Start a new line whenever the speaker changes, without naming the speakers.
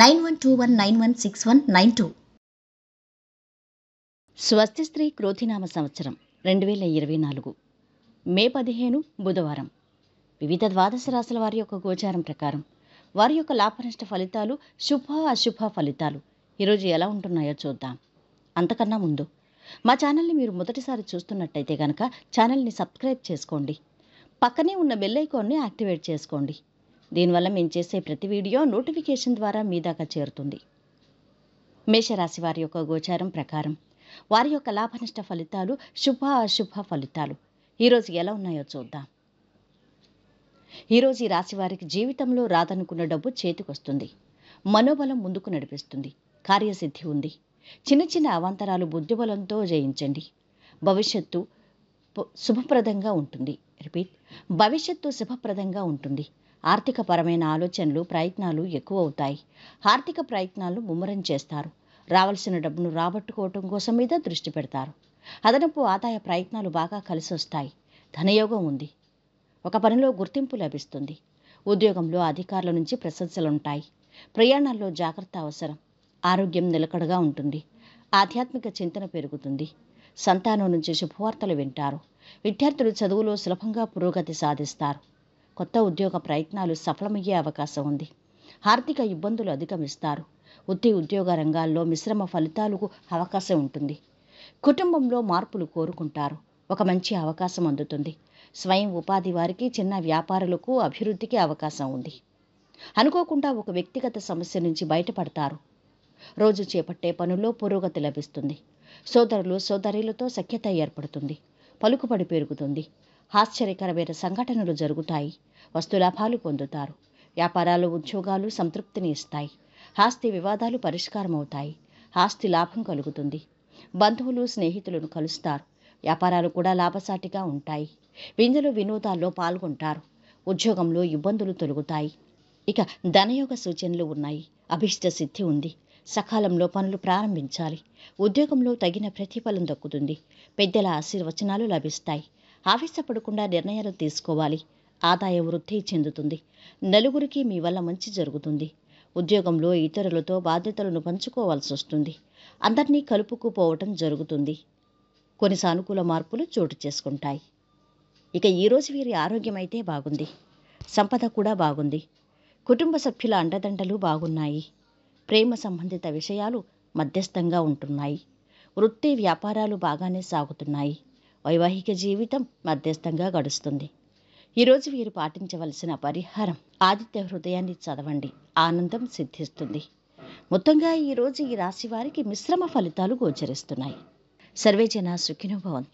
nine one two one nine one six one nine two స్వస్తి స్త్రీ
క్రోధినామ సంవత్సరం రెండు వేల ఇరవై నాలుగు మే పదిహేను బుధవారం వివిధ ద్వాదశ రాశుల వారి యొక్క గోచారం ప్రకారం వారి యొక్క లాభనష్ట ఫలితాలు శుభ అశుభ ఫలితాలు ఈరోజు ఎలా ఉంటున్నాయో చూద్దాం అంతకన్నా ముందు మా ఛానల్ని మీరు మొదటిసారి చూస్తున్నట్టయితే కనుక ఛానల్ని సబ్స్క్రైబ్ చేసుకోండి పక్కనే ఉన్న బెల్ ఐకాన్ని యాక్టివేట్ చేసుకోండి దీనివల్ల మేము చేసే ప్రతి వీడియో నోటిఫికేషన్ ద్వారా మీ దాకా చేరుతుంది మేషరాశి వారి యొక్క గోచారం ప్రకారం వారి యొక్క లాభనష్ట ఫలితాలు శుభ అశుభ ఫలితాలు ఈరోజు ఎలా ఉన్నాయో చూద్దాం ఈరోజు ఈ రాశి వారికి జీవితంలో రాదనుకున్న డబ్బు చేతికొస్తుంది మనోబలం ముందుకు నడిపిస్తుంది కార్యసిద్ధి ఉంది చిన్న చిన్న అవాంతరాలు బుద్ధిబలంతో జయించండి భవిష్యత్తు శుభప్రదంగా ఉంటుంది రిపీట్ భవిష్యత్తు శుభప్రదంగా ఉంటుంది ఆర్థికపరమైన ఆలోచనలు ప్రయత్నాలు ఎక్కువ అవుతాయి ఆర్థిక ప్రయత్నాలు ముమ్మరం చేస్తారు రావాల్సిన డబ్బును రాబట్టుకోవటం కోసం మీద దృష్టి పెడతారు అదనపు ఆదాయ ప్రయత్నాలు బాగా కలిసి వస్తాయి ధనయోగం ఉంది ఒక పనిలో గుర్తింపు లభిస్తుంది ఉద్యోగంలో అధికారుల నుంచి ప్రశంసలుంటాయి ప్రయాణాల్లో జాగ్రత్త అవసరం ఆరోగ్యం నిలకడగా ఉంటుంది ఆధ్యాత్మిక చింతన పెరుగుతుంది సంతానం నుంచి శుభవార్తలు వింటారు విద్యార్థులు చదువులో సులభంగా పురోగతి సాధిస్తారు కొత్త ఉద్యోగ ప్రయత్నాలు సఫలమయ్యే అవకాశం ఉంది ఆర్థిక ఇబ్బందులు అధిగమిస్తారు ఉత్తి ఉద్యోగ రంగాల్లో మిశ్రమ ఫలితాలకు అవకాశం ఉంటుంది కుటుంబంలో మార్పులు కోరుకుంటారు ఒక మంచి అవకాశం అందుతుంది స్వయం ఉపాధి వారికి చిన్న వ్యాపారులకు అభివృద్ధికి అవకాశం ఉంది అనుకోకుండా ఒక వ్యక్తిగత సమస్య నుంచి బయటపడతారు రోజు చేపట్టే పనుల్లో పురోగతి లభిస్తుంది సోదరులు సోదరులతో సఖ్యత ఏర్పడుతుంది పలుకుబడి పెరుగుతుంది ఆశ్చర్యకరమైన సంఘటనలు జరుగుతాయి వస్తులాభాలు పొందుతారు వ్యాపారాలు ఉద్యోగాలు సంతృప్తిని ఇస్తాయి ఆస్తి వివాదాలు పరిష్కారం అవుతాయి ఆస్తి లాభం కలుగుతుంది బంధువులు స్నేహితులను కలుస్తారు వ్యాపారాలు కూడా లాభసాటిగా ఉంటాయి విందులు వినోదాల్లో పాల్గొంటారు ఉద్యోగంలో ఇబ్బందులు తొలుగుతాయి ఇక ధనయోగ సూచనలు ఉన్నాయి అభిష్ట సిద్ధి ఉంది సకాలంలో పనులు ప్రారంభించాలి ఉద్యోగంలో తగిన ప్రతిఫలం దక్కుతుంది పెద్దల ఆశీర్వచనాలు లభిస్తాయి ఆవేశపడకుండా నిర్ణయాలు తీసుకోవాలి ఆదాయ వృద్ధి చెందుతుంది నలుగురికి మీ వల్ల మంచి జరుగుతుంది ఉద్యోగంలో ఇతరులతో బాధ్యతలను పంచుకోవాల్సి వస్తుంది అందరినీ కలుపుకుపోవటం జరుగుతుంది కొన్ని సానుకూల మార్పులు చోటు చేసుకుంటాయి ఇక ఈరోజు వీరి ఆరోగ్యమైతే బాగుంది సంపద కూడా బాగుంది కుటుంబ సభ్యుల అండదండలు బాగున్నాయి ప్రేమ సంబంధిత విషయాలు మధ్యస్థంగా ఉంటున్నాయి వృత్తి వ్యాపారాలు బాగానే సాగుతున్నాయి వైవాహిక జీవితం మధ్యస్థంగా గడుస్తుంది ఈరోజు వీరు పాటించవలసిన పరిహారం ఆదిత్య హృదయాన్ని చదవండి ఆనందం సిద్ధిస్తుంది మొత్తంగా ఈరోజు ఈ రాశి వారికి మిశ్రమ ఫలితాలు గోచరిస్తున్నాయి సర్వేజన సుఖినుభవంతు